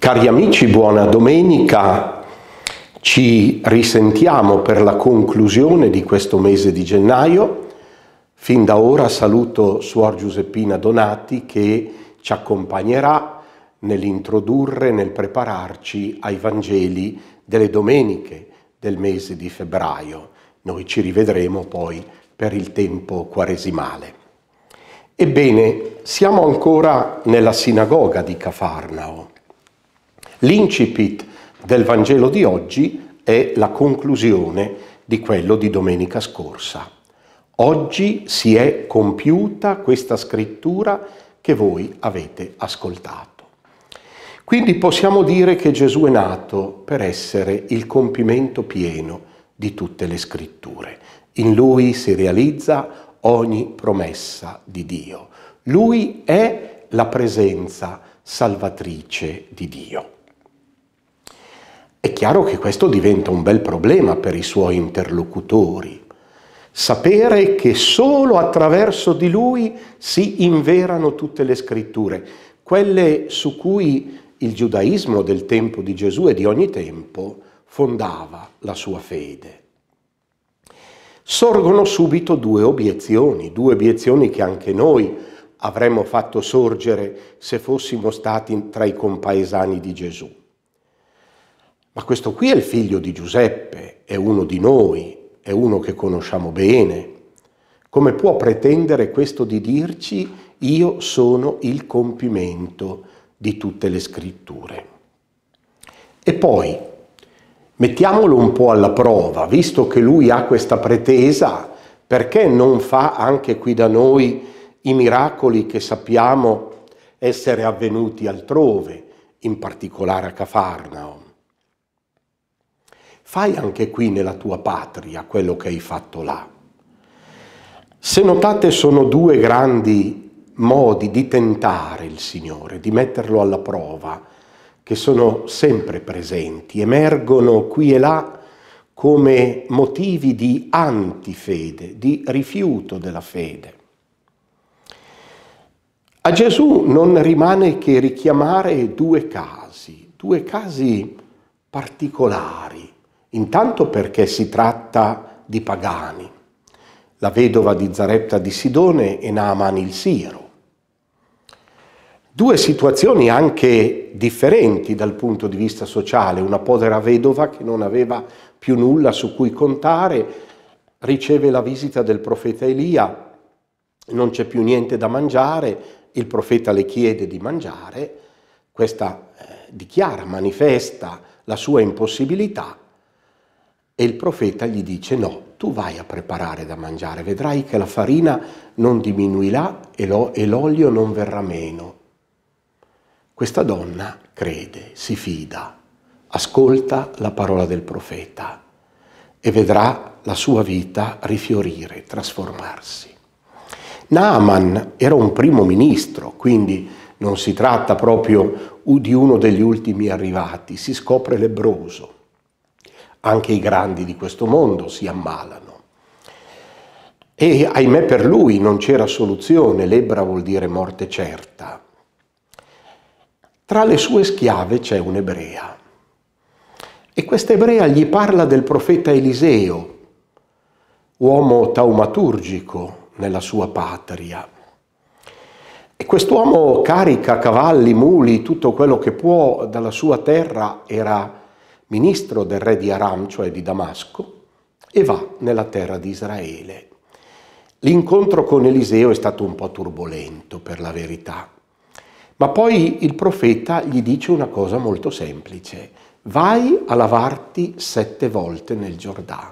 Cari amici, buona domenica. Ci risentiamo per la conclusione di questo mese di gennaio. Fin da ora saluto Suor Giuseppina Donati che ci accompagnerà nell'introdurre, nel prepararci ai Vangeli delle domeniche del mese di febbraio. Noi ci rivedremo poi per il tempo quaresimale. Ebbene, siamo ancora nella sinagoga di Cafarnao L'incipit del Vangelo di oggi è la conclusione di quello di domenica scorsa. Oggi si è compiuta questa scrittura che voi avete ascoltato. Quindi possiamo dire che Gesù è nato per essere il compimento pieno di tutte le scritture. In lui si realizza ogni promessa di Dio. Lui è la presenza salvatrice di Dio. È chiaro che questo diventa un bel problema per i suoi interlocutori. Sapere che solo attraverso di lui si inverano tutte le scritture, quelle su cui il giudaismo del tempo di Gesù e di ogni tempo fondava la sua fede. Sorgono subito due obiezioni, due obiezioni che anche noi avremmo fatto sorgere se fossimo stati tra i compaesani di Gesù ma questo qui è il figlio di Giuseppe, è uno di noi, è uno che conosciamo bene. Come può pretendere questo di dirci io sono il compimento di tutte le scritture? E poi, mettiamolo un po' alla prova, visto che lui ha questa pretesa, perché non fa anche qui da noi i miracoli che sappiamo essere avvenuti altrove, in particolare a Cafarnaum? fai anche qui nella tua patria quello che hai fatto là. Se notate sono due grandi modi di tentare il Signore, di metterlo alla prova, che sono sempre presenti, emergono qui e là come motivi di antifede, di rifiuto della fede. A Gesù non rimane che richiamare due casi, due casi particolari, Intanto perché si tratta di pagani, la vedova di Zarepta di Sidone e Naaman il Siro. Due situazioni anche differenti dal punto di vista sociale, una povera vedova che non aveva più nulla su cui contare riceve la visita del profeta Elia, non c'è più niente da mangiare, il profeta le chiede di mangiare, questa eh, dichiara, manifesta la sua impossibilità e il profeta gli dice no, tu vai a preparare da mangiare, vedrai che la farina non diminuirà e, l'olio non verrà meno. Questa donna crede, si fida, ascolta la parola del profeta e vedrà la sua vita rifiorire, trasformarsi. Naaman era un primo ministro, quindi non si tratta proprio di uno degli ultimi arrivati, si scopre lebroso anche i grandi di questo mondo si ammalano. E ahimè per lui non c'era soluzione, l'ebra vuol dire morte certa. Tra le sue schiave c'è un'ebrea e questa ebrea gli parla del profeta Eliseo, uomo taumaturgico nella sua patria. E quest'uomo carica cavalli, muli, tutto quello che può dalla sua terra, era ministro del re di Aram, cioè di Damasco, e va nella terra di Israele. L'incontro con Eliseo è stato un po' turbolento, per la verità, ma poi il profeta gli dice una cosa molto semplice, vai a lavarti sette volte nel Giordano.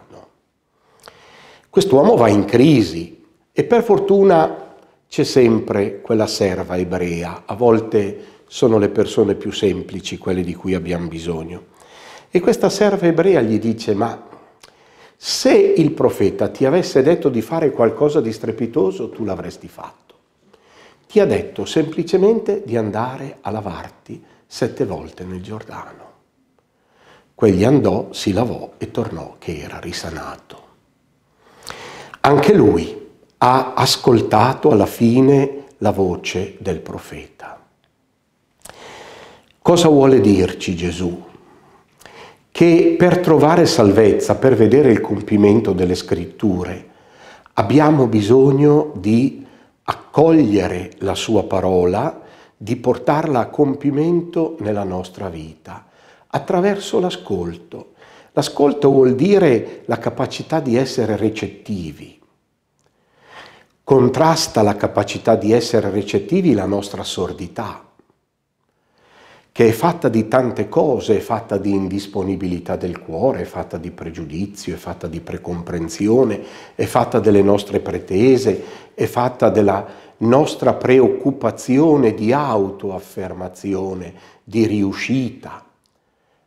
Quest'uomo va in crisi e per fortuna c'è sempre quella serva ebrea, a volte sono le persone più semplici quelle di cui abbiamo bisogno e questa serva ebrea gli dice, ma se il profeta ti avesse detto di fare qualcosa di strepitoso, tu l'avresti fatto. Ti ha detto semplicemente di andare a lavarti sette volte nel Giordano. Quegli andò, si lavò e tornò che era risanato. Anche lui ha ascoltato alla fine la voce del profeta. Cosa vuole dirci Gesù? che per trovare salvezza, per vedere il compimento delle scritture, abbiamo bisogno di accogliere la sua parola, di portarla a compimento nella nostra vita, attraverso l'ascolto. L'ascolto vuol dire la capacità di essere recettivi. Contrasta la capacità di essere recettivi la nostra sordità che è fatta di tante cose, è fatta di indisponibilità del cuore, è fatta di pregiudizio, è fatta di precomprensione, è fatta delle nostre pretese, è fatta della nostra preoccupazione di autoaffermazione, di riuscita,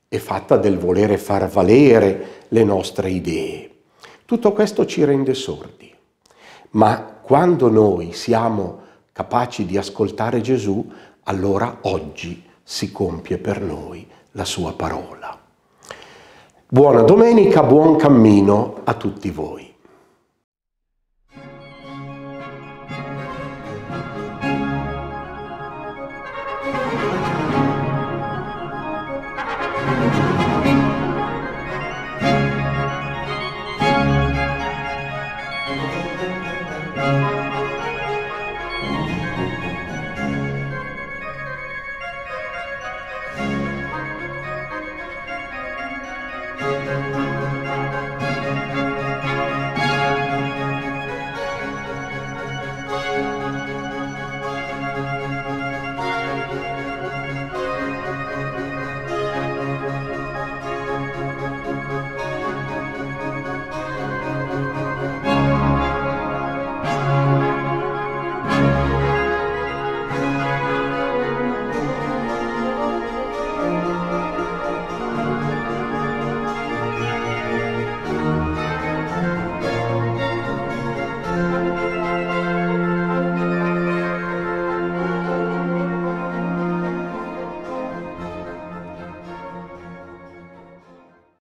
è fatta del volere far valere le nostre idee. Tutto questo ci rende sordi, ma quando noi siamo capaci di ascoltare Gesù, allora oggi si compie per noi la sua parola. Buona domenica, buon cammino a tutti voi.